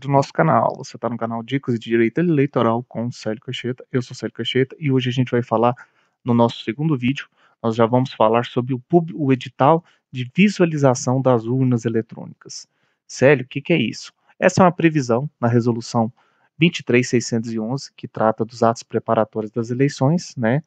do nosso canal. Você está no canal Dicas de Direito Eleitoral com Célio Cacheta. Eu sou Célio Cacheta e hoje a gente vai falar no nosso segundo vídeo. Nós já vamos falar sobre o, pub, o edital de visualização das urnas eletrônicas. Célio, o que, que é isso? Essa é uma previsão na resolução 23611 que trata dos atos preparatórios das eleições, né?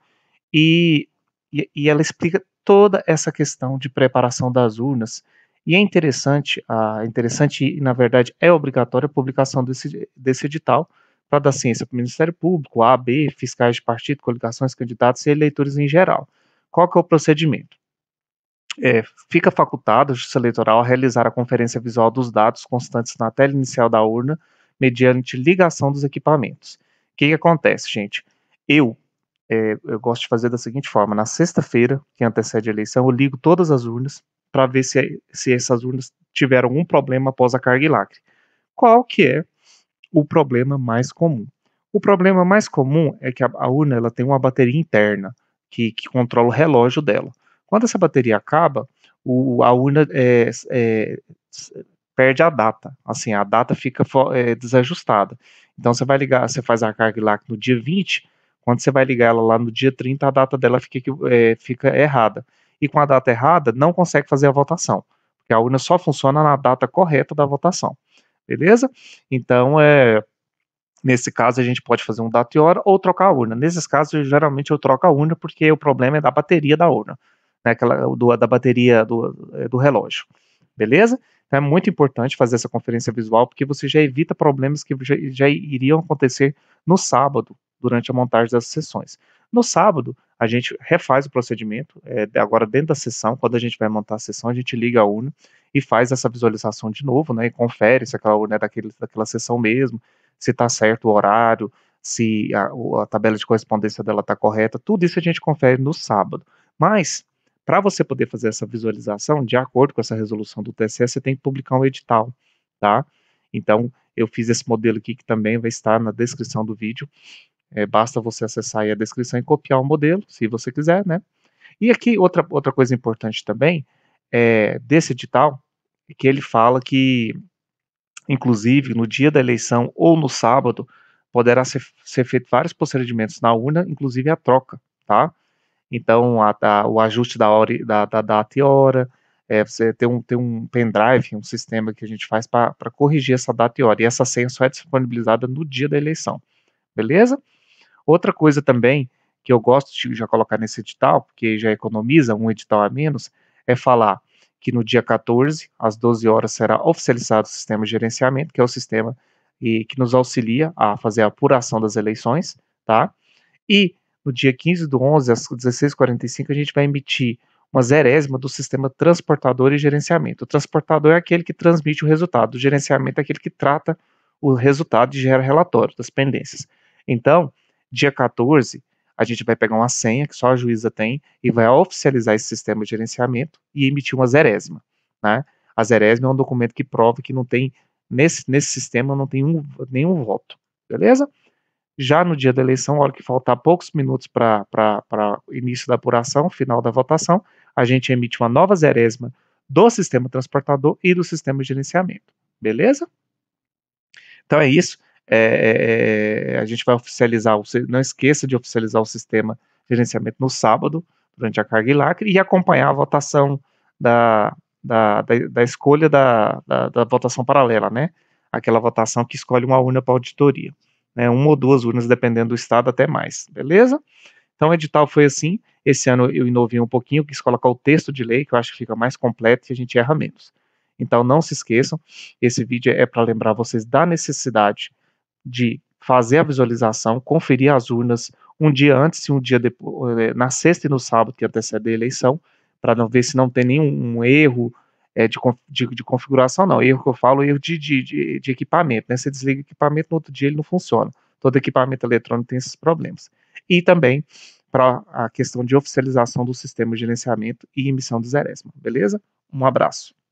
E, e, e ela explica toda essa questão de preparação das urnas e é interessante, interessante e, na verdade, é obrigatória a publicação desse, desse edital para dar ciência para o Ministério Público, a AB, fiscais de partido, coligações, candidatos e eleitores em geral. Qual que é o procedimento? É, fica facultado a Justiça Eleitoral a realizar a conferência visual dos dados constantes na tela inicial da urna, mediante ligação dos equipamentos. O que, que acontece, gente? Eu, é, eu gosto de fazer da seguinte forma: na sexta-feira, que antecede a eleição, eu ligo todas as urnas, para ver se, se essas urnas tiveram algum problema após a carga e lacre. Qual que é o problema mais comum? O problema mais comum é que a, a urna ela tem uma bateria interna que, que controla o relógio dela. Quando essa bateria acaba, o, a urna é, é, perde a data. Assim, a data fica é, desajustada. Então você vai ligar, você faz a carga lacre no dia 20, quando você vai ligar ela lá no dia 30, a data dela fica, é, fica errada e com a data errada não consegue fazer a votação, porque a urna só funciona na data correta da votação, beleza? Então, é, nesse caso a gente pode fazer um data e hora ou trocar a urna. Nesses casos, geralmente eu troco a urna porque o problema é da bateria da urna, né, aquela, do, da bateria do, é, do relógio, beleza? Então é muito importante fazer essa conferência visual porque você já evita problemas que já, já iriam acontecer no sábado, durante a montagem das sessões. No sábado, a gente refaz o procedimento, é, agora dentro da sessão, quando a gente vai montar a sessão, a gente liga a urna e faz essa visualização de novo, né, e confere se aquela urna é daquele, daquela sessão mesmo, se está certo o horário, se a, a tabela de correspondência dela está correta, tudo isso a gente confere no sábado. Mas, para você poder fazer essa visualização, de acordo com essa resolução do TSE, você tem que publicar um edital, tá? Então, eu fiz esse modelo aqui que também vai estar na descrição do vídeo. É, basta você acessar a descrição e copiar o modelo, se você quiser, né? E aqui outra, outra coisa importante também é, desse edital é que ele fala que, inclusive, no dia da eleição ou no sábado, poderá ser, ser feito vários procedimentos na urna, inclusive a troca, tá? Então, a, a, o ajuste da, hora, da, da data e hora, é, você tem um, tem um pendrive, um sistema que a gente faz para corrigir essa data e hora, e essa senha só é disponibilizada no dia da eleição, beleza? Outra coisa também que eu gosto de já colocar nesse edital, porque já economiza um edital a menos, é falar que no dia 14, às 12 horas, será oficializado o sistema de gerenciamento, que é o sistema e, que nos auxilia a fazer a apuração das eleições, tá? E no dia 15 do 11, às 16h45, a gente vai emitir uma zerésima do sistema transportador e gerenciamento. O transportador é aquele que transmite o resultado, o gerenciamento é aquele que trata o resultado e gera relatório das pendências. Então, Dia 14, a gente vai pegar uma senha que só a juíza tem e vai oficializar esse sistema de gerenciamento e emitir uma zerésima. Né? A zerésima é um documento que prova que não tem, nesse, nesse sistema não tem um, nenhum voto. Beleza? Já no dia da eleição, a hora que faltar poucos minutos para início da apuração, final da votação, a gente emite uma nova zerésima do sistema transportador e do sistema de gerenciamento. Beleza? Então é isso. É, é, é, a gente vai oficializar, o, não esqueça de oficializar o sistema de gerenciamento no sábado, durante a carga e lacre, e acompanhar a votação da, da, da, da escolha da, da, da, votação paralela, né? Aquela votação que escolhe uma urna para auditoria, né? Uma ou duas urnas, dependendo do estado, até mais, beleza? Então, o edital foi assim. Esse ano eu inovei um pouquinho, quis colocar o texto de lei, que eu acho que fica mais completo e a gente erra menos. Então, não se esqueçam, esse vídeo é para lembrar vocês da necessidade de fazer a visualização, conferir as urnas um dia antes e um dia depois, eh, na sexta e no sábado que antecede a eleição, para não ver se não tem nenhum erro é, de, de, de, configuração, não. Erro que eu falo, erro de, de, de equipamento. Né? Você desliga o equipamento, no outro dia ele não funciona. Todo equipamento eletrônico tem esses problemas. E também para a questão de oficialização do sistema de gerenciamento e emissão do Zeresma. Beleza? Um abraço.